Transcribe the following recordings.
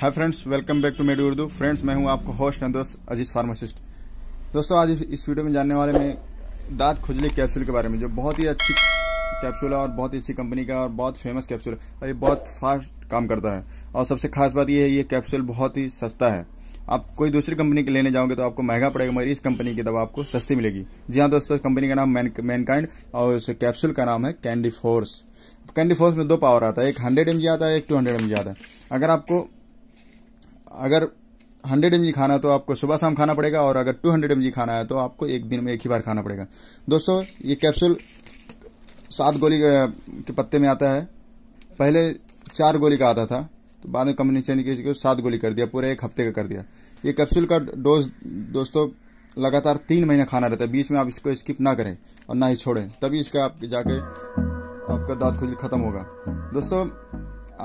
hi friends welcome back to मेडी Urdu friends मैं हूं आपको होस्ट नंदोस अजीज फार्मासिस्ट दोस्तों आज इस वीडियो में जानने वाले मैं दांत खुजली कैप्सूल के बारे में जो बहुत ही अच्छी कैप्सूल है और बहुत ही अच्छी कंपनी का और बहुत फेमस कैप्सूल है और ये बहुत फास्ट काम करता है और सबसे खास बात यह है ये कैप्सूल बहुत ही सस्ता है आप कोई दूसरी कंपनी के लेने जाओगे तो आपको महंगा पड़ेगा मगर इस कंपनी की दवा आपको सस्ती मिलेगी जी हाँ दोस्तों कंपनी का नाम मैनकाइंड और उस कैप्सूल का नाम है कैंडी फोर्स कैंडी फोर्स में दो पावर आता है एक हंड्रेड एम आता है एक टू हंड्रेड एम आता है अगर आपको अगर हंड्रेड एम खाना है तो आपको सुबह शाम खाना पड़ेगा और अगर टू हंड्रेड एम खाना है तो आपको एक दिन में एक ही बार खाना पड़ेगा दोस्तों ये कैप्सूल सात गोली के पत्ते में आता है पहले चार गोली का आता था तो बाद में कंपनी चेंज की सात गोली कर दिया पूरे एक हफ्ते का कर दिया ये कैप्सूल का डोज दोस्तों लगातार तीन महीना खाना रहता है बीच में आप इसको स्किप ना करें और ना ही छोड़ें तभी इसका आप जाके आपका दाँत खुजली खत्म होगा दोस्तों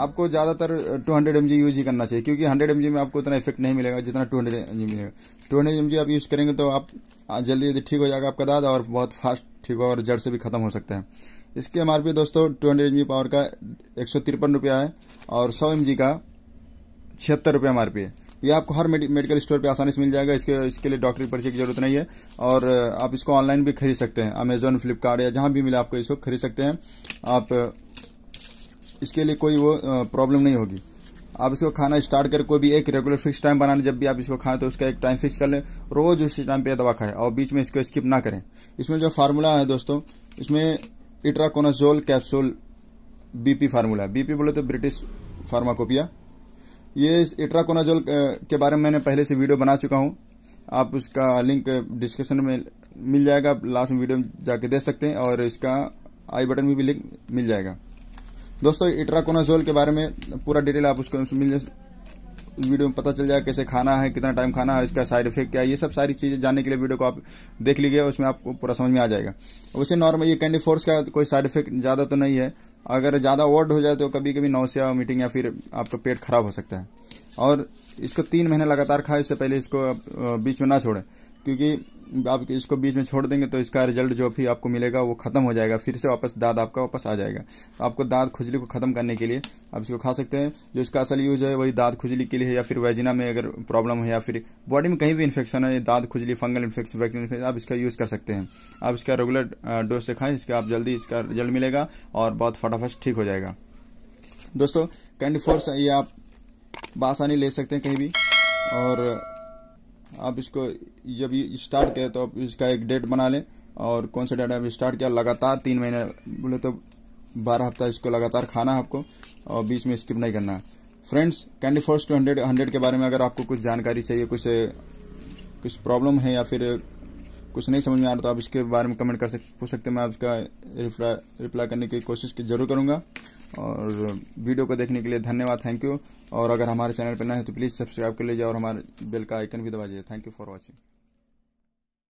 आपको ज्यादातर 200 हंड्रेड एम यूज ही करना चाहिए क्योंकि 100 एम में आपको उतना इफेक्ट नहीं मिलेगा जितना 200 हंड्रेड मिलेगा टू हंड्रेड आप यूज करेंगे तो आप जल्दी जल्दी ठीक हो जाएगा आपका दाद और बहुत फास्ट ठीक होगा और जड़ से भी खत्म हो सकता है इसके एम दोस्तों टू हंड्रेड पावर का एक सौ है और सौ एम का छिहत्तर रुपये एम है ये आपको हर मेडिकल स्टोर पे आसानी से मिल जाएगा इसके इसके लिए डॉक्टरी पर्ची की जरूरत नहीं है और आप इसको ऑनलाइन भी खरीद सकते हैं अमेजोन फ्लिपकार्ट या जहां भी मिले आपको इसको खरीद सकते हैं आप इसके लिए कोई वो प्रॉब्लम नहीं होगी आप इसको खाना स्टार्ट कर कोई भी एक रेगुलर फिक्स टाइम बनाने जब भी आप इसको खाएं तो उसका एक टाइम फिक्स कर लें रोज उस टाइम पे दवा खाएं और बीच में इसको स्किप ना करें इसमें जो फार्मूला है दोस्तों इसमें itraconazole capsule BP formula BP बोले तो ब्रिटिश फार्माकोपिया ये इट्राकोनाजोल के बारे में मैंने पहले से वीडियो बना चुका हूँ आप उसका लिंक डिस्क्रिप्शन में मिल जाएगा आप लास्ट में वीडियो में जाके देख सकते हैं और इसका आई बटन में भी लिंक मिल जाएगा दोस्तों इट्राकोनाजोल के बारे में पूरा डिटेल आप उसको मिल वीडियो में पता चल जाएगा कैसे खाना है कितना टाइम खाना है इसका साइड इफेक्ट क्या है ये सब सारी चीज़ें जानने के लिए वीडियो को आप देख लीजिए उसमें आपको पूरा समझ में आ जाएगा वैसे नॉर्मल ये कैंडी फोर्स का कोई साइड इफेक्ट ज़्यादा तो नहीं है अगर ज़्यादा ओवर्ड हो जाए तो कभी कभी नौसिया मीटिंग या फिर आपका पेट खराब हो सकता है और इसको तीन महीने लगातार खाए इससे पहले इसको बीच में ना छोड़ें क्योंकि आप इसको बीच में छोड़ देंगे तो इसका रिजल्ट जो भी आपको मिलेगा वो खत्म हो जाएगा फिर से वापस दाद आपका वापस आ जाएगा तो आपको दाद खुजली को खत्म करने के लिए आप इसको खा सकते हैं जो इसका असल यूज है वही दाद खुजली के लिए या फिर वेजिना में अगर प्रॉब्लम है या फिर बॉडी में कहीं भी इन्फेक्शन है दाद खुजली फंगल इन्फेक्शन बैक्टीरियल इन्फेक्शन आप इसका यूज कर सकते हैं आप इसका रेगुलर डोज से खाएं इसका आप जल्दी इसका रिजल्ट मिलेगा और बहुत फटाफट ठीक हो जाएगा दोस्तों कैंडी फोर्स ये आप बासानी ले सकते हैं कहीं भी और आप इसको जब ये स्टार्ट किया तो आप इसका एक डेट बना लें और कौन सा डेट आप स्टार्ट किया लगातार तीन महीने बोले तो बारह हफ्ता इसको लगातार खाना है आपको और बीच में स्किप नहीं करना है friends Candiforce two hundred hundred के बारे में अगर आपको कुछ जानकारी चाहिए कुछ कुछ प्रॉब्लम है या फिर कुछ नहीं समझ में आ रहा तो आप इसके बारे में कमेंट कर सक पूछ सकते हैं मैं आपका रिप्लाई रिप्लाई करने की कोशिश जरूर करूँगा और वीडियो को देखने के लिए धन्यवाद थैंक यू और अगर हमारे चैनल पर नए हैं तो प्लीज़ सब्सक्राइब कर लीजिए और हमारे बेल का आइकन भी दबा दीजिए थैंक यू फॉर वॉचिंग